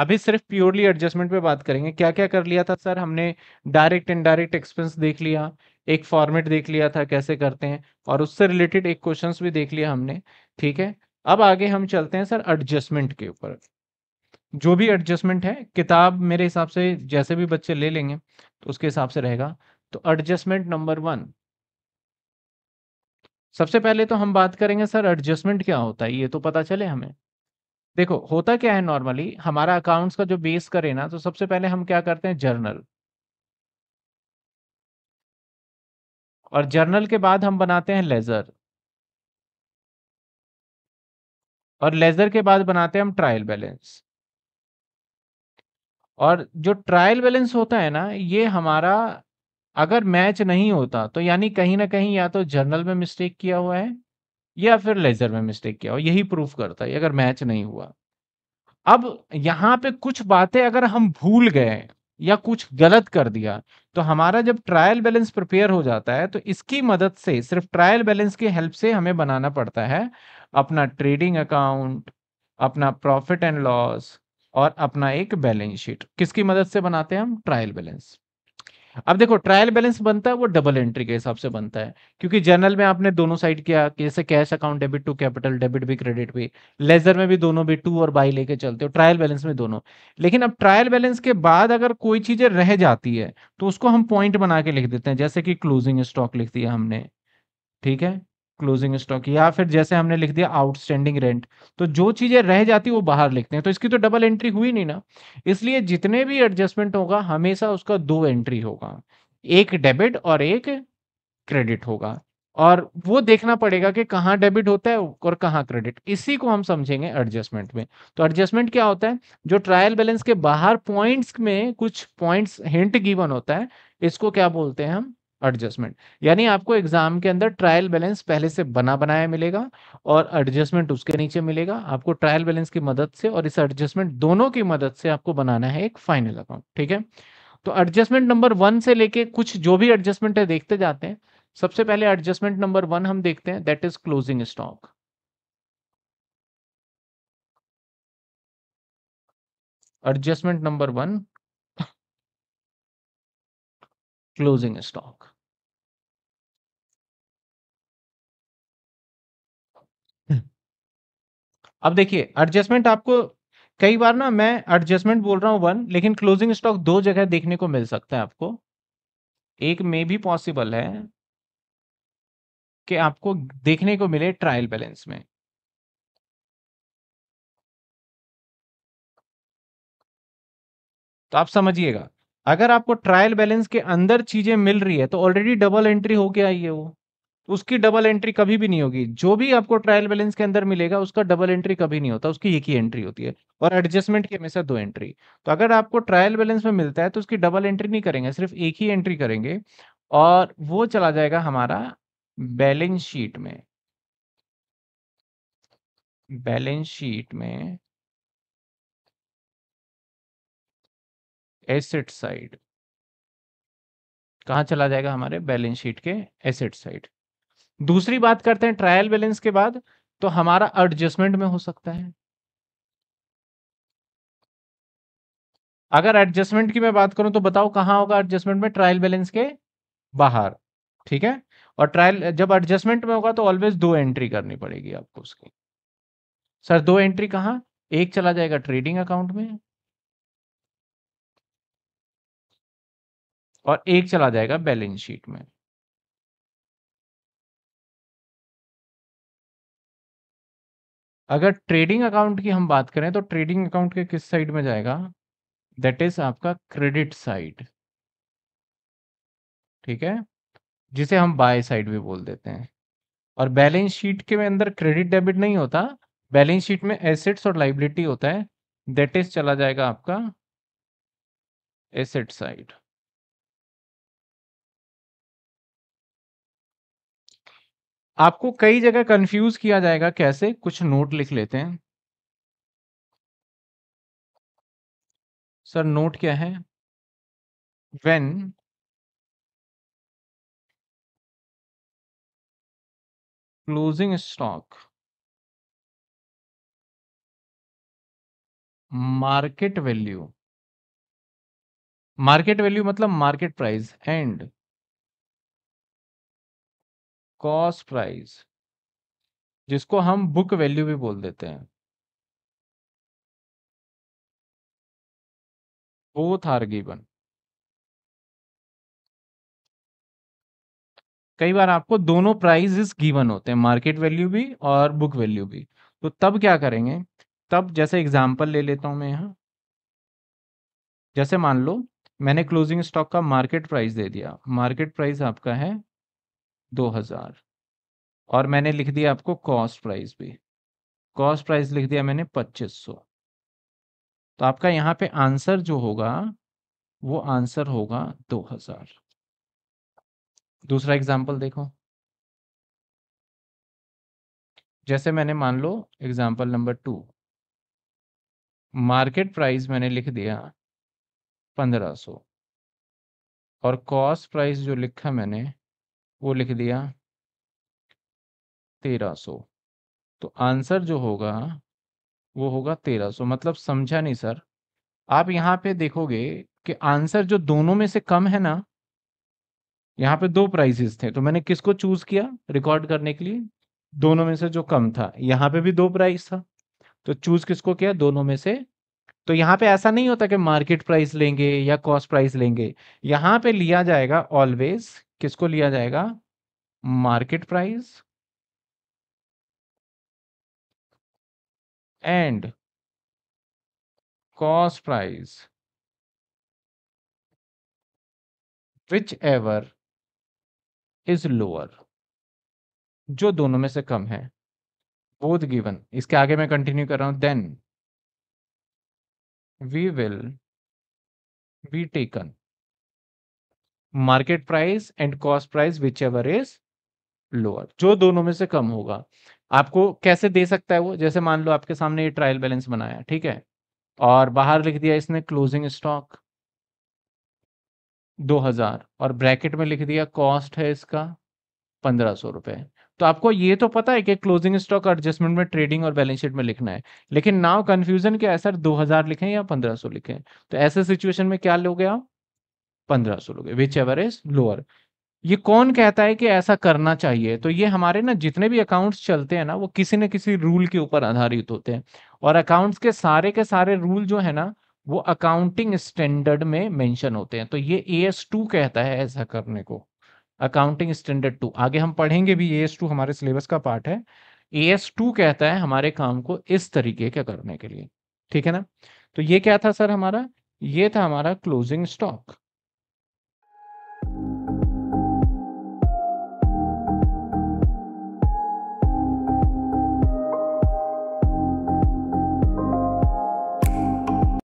अभी सिर्फ purely adjustment पे बात करेंगे क्या क्या कर लिया था सर हमने डायरेक्ट इनडायरेक्ट एक्सपेंस देख लिया एक फॉर्मेट देख लिया था कैसे करते हैं और उससे रिलेटेड एक क्वेश्चन भी देख लिया हमने ठीक है अब आगे हम चलते हैं सर एडजस्टमेंट के ऊपर जो भी एडजस्टमेंट है किताब मेरे हिसाब से जैसे भी बच्चे ले लेंगे तो उसके हिसाब से रहेगा तो एडजस्टमेंट नंबर वन सबसे पहले तो हम बात करेंगे सर एडजस्टमेंट क्या होता है ये तो पता चले हमें देखो होता क्या है नॉर्मली हमारा अकाउंट्स का जो बेस करे ना तो सबसे पहले हम क्या करते हैं जर्नल और जर्नल के बाद हम बनाते हैं लेजर और लेजर के बाद बनाते हैं हम ट्रायल बैलेंस और जो ट्रायल बैलेंस होता है ना ये हमारा अगर मैच नहीं होता तो यानी कहीं ना कहीं या तो जर्नल में मिस्टेक किया हुआ है या फिर लेजर में मिस्टेक किया हो यही प्रूफ करता है अगर मैच नहीं हुआ अब यहाँ पे कुछ बातें अगर हम भूल गए या कुछ गलत कर दिया तो हमारा जब ट्रायल बैलेंस प्रिपेयर हो जाता है तो इसकी मदद से सिर्फ ट्रायल बैलेंस की हेल्प से हमें बनाना पड़ता है अपना ट्रेडिंग अकाउंट अपना प्रॉफिट एंड लॉस और अपना एक बैलेंस शीट किसकी मदद से बनाते हैं हम ट्रायल बैलेंस अब देखो ट्रायल बैलेंस बनता है वो डबल एंट्री के हिसाब से बनता है क्योंकि जनरल में आपने दोनों साइड किया कि जैसे cash account debit to capital debit भी क्रेडिट भी लेजर में भी दोनों भी टू और बाई लेके चलते हो ट्रायल बैलेंस में दोनों लेकिन अब ट्रायल बैलेंस के बाद अगर कोई चीजें रह जाती है तो उसको हम पॉइंट बना के लिख देते हैं जैसे कि क्लोजिंग स्टॉक लिख दिया हमने ठीक है क्लोजिंग स्टॉक या फिर जैसे हमने लिख दिया आउटस्टैंडिंग रेंट तो जो चीज़ें रह जाती वो बाहर लिखते हैं तो इसकी तो डबल एंट्री हुई नहीं ना इसलिए जितने भी एडजस्टमेंट होगा हमेशा उसका दो एंट्री होगा एक डेबिट और एक क्रेडिट होगा और वो देखना पड़ेगा कि कहाँ डेबिट होता है और कहाँ क्रेडिट इसी को हम समझेंगे एडजस्टमेंट में तो एडजस्टमेंट क्या होता है जो ट्रायल बैलेंस के बाहर पॉइंट्स में कुछ पॉइंट्स हिंट गिवन होता है इसको क्या बोलते हैं हम एडजस्टमेंट यानी आपको एग्जाम के अंदर ट्रायल बैलेंस पहले से बना बनाया मिलेगा और एडजस्टमेंट उसके नीचे मिलेगा आपको ट्रायल बैलेंस की मदद से और इस एडजस्टमेंट दोनों की मदद से आपको बनाना है एक फाइनल अकाउंट ठीक है तो एडजस्टमेंट नंबर वन से लेके कुछ जो भी एडजस्टमेंट है देखते जाते हैं सबसे पहले एडजस्टमेंट नंबर वन हम देखते हैं that is closing stock adjustment number one closing stock. अब देखिए एडजस्टमेंट आपको कई बार ना मैं एडजस्टमेंट बोल रहा हूं वन लेकिन क्लोजिंग स्टॉक दो जगह देखने को मिल सकता है आपको एक में भी पॉसिबल है कि आपको देखने को मिले ट्रायल बैलेंस में तो आप समझिएगा अगर आपको ट्रायल बैलेंस के अंदर चीजें मिल रही है तो ऑलरेडी डबल एंट्री होके आई है वो तो उसकी डबल एंट्री कभी भी नहीं होगी जो भी आपको ट्रायल बैलेंस के अंदर मिलेगा उसका डबल एंट्री कभी नहीं होता उसकी एक ही एंट्री होती है और एडजस्टमेंट की हमेशा दो एंट्री तो अगर आपको ट्रायल बैलेंस में मिलता है तो उसकी डबल एंट्री नहीं करेंगे सिर्फ एक ही एंट्री करेंगे और वो चला जाएगा हमारा बैलेंस शीट में बैलेंस शीट में एसेट साइड कहा चला जाएगा हमारे बैलेंस शीट के एसेट साइड दूसरी बात करते हैं ट्रायल बैलेंस के बाद तो हमारा एडजस्टमेंट में हो सकता है अगर एडजस्टमेंट की मैं बात करूं तो बताओ कहां होगा एडजस्टमेंट में ट्रायल बैलेंस के बाहर ठीक है और ट्रायल जब एडजस्टमेंट में होगा तो ऑलवेज दो एंट्री करनी पड़ेगी आपको उसकी सर दो एंट्री कहां एक चला जाएगा ट्रेडिंग अकाउंट में और एक चला जाएगा बैलेंस शीट में अगर ट्रेडिंग अकाउंट की हम बात करें तो ट्रेडिंग अकाउंट के किस साइड में जाएगा दैट इज आपका क्रेडिट साइड ठीक है जिसे हम बाय साइड भी बोल देते हैं और बैलेंस शीट के अंदर क्रेडिट डेबिट नहीं होता बैलेंस शीट में एसेट्स और लाइबिलिटी होता है दैट इज चला जाएगा आपका एसेट साइड आपको कई जगह कंफ्यूज किया जाएगा कैसे कुछ नोट लिख लेते हैं सर नोट क्या है when closing stock market value market value मतलब market price and cost price जिसको हम बुक वैल्यू भी बोल देते हैं बोथ आर गिवन कई बार आपको दोनों प्राइस गिवन होते हैं मार्केट वैल्यू भी और बुक वैल्यू भी तो तब क्या करेंगे तब जैसे एग्जांपल ले लेता हूं मैं यहां जैसे मान लो मैंने क्लोजिंग स्टॉक का मार्केट प्राइस दे दिया मार्केट प्राइस आपका है दो हजार और मैंने लिख दिया आपको कॉस्ट प्राइस भी कॉस्ट प्राइस लिख दिया मैंने पच्चीस सौ तो आपका यहाँ पे आंसर जो होगा वो आंसर होगा दो हजार दूसरा एग्जाम्पल देखो जैसे मैंने मान लो example number two market price मैंने लिख दिया पंद्रह सौ और कॉस्ट प्राइस जो लिखा मैंने वो लिख दिया तेरह सौ तो आंसर जो होगा वो होगा तेरह सौ मतलब समझा नहीं सर आप यहाँ पे देखोगे कि आंसर जो दोनों में से कम है ना यहाँ पे दो प्राइजेस थे तो मैंने किसको चूज किया रिकॉर्ड करने के लिए दोनों में से जो कम था यहाँ पे भी दो प्राइस था तो चूज किसको किया दोनों में से तो यहाँ पे ऐसा नहीं होता कि मार्केट प्राइस लेंगे या कॉस्ट प्राइस लेंगे यहाँ पे लिया जाएगा ऑलवेज किसको लिया जाएगा market price and cost price whichever is lower जो दोनों में से कम है बोध गिवन इसके आगे मैं कंटिन्यू कर रहा हूं then we will be taken market price and cost price whichever is lower जो दोनों में से कम होगा आपको कैसे दे सकता है वो जैसे मान लो आपके सामने ये ट्रायल बैलेंस बनाया ठीक है और बाहर लिख दिया इसने क्लोजिंग स्टॉक 2000 और ब्रैकेट में लिख दिया कॉस्ट है इसका पंद्रह सौ रुपये तो आपको ये तो पता है कि क्लोजिंग स्टॉक एडजस्टमेंट में ट्रेडिंग और बैलेंस शीट में लिखना है लेकिन नाउ कंफ्यूजन के ऐसा दो 2000 लिखें या 1500 लिखें तो ऐसे सिचुएशन में क्या लोगे आप 1500 लोगे विच एवर इज लोअर ये कौन कहता है कि ऐसा करना चाहिए तो ये हमारे ना जितने भी अकाउंट्स चलते हैं ना वो किसी न किसी रूल के ऊपर आधारित होते हैं और अकाउंट्स के सारे के सारे रूल जो है ना वो अकाउंटिंग स्टैंडर्ड में मेंशन होते हैं तो ये ए कहता है ऐसा करने को अकाउंटिंग स्टैंडर्ड टू आगे हम पढ़ेंगे भी ए एस टू हमारे सिलेबस का पार्ट है ए एस टू कहता है हमारे काम को इस तरीके का करने के लिए ठीक है ना तो ये क्या था सर हमारा ये था हमारा क्लोजिंग स्टॉक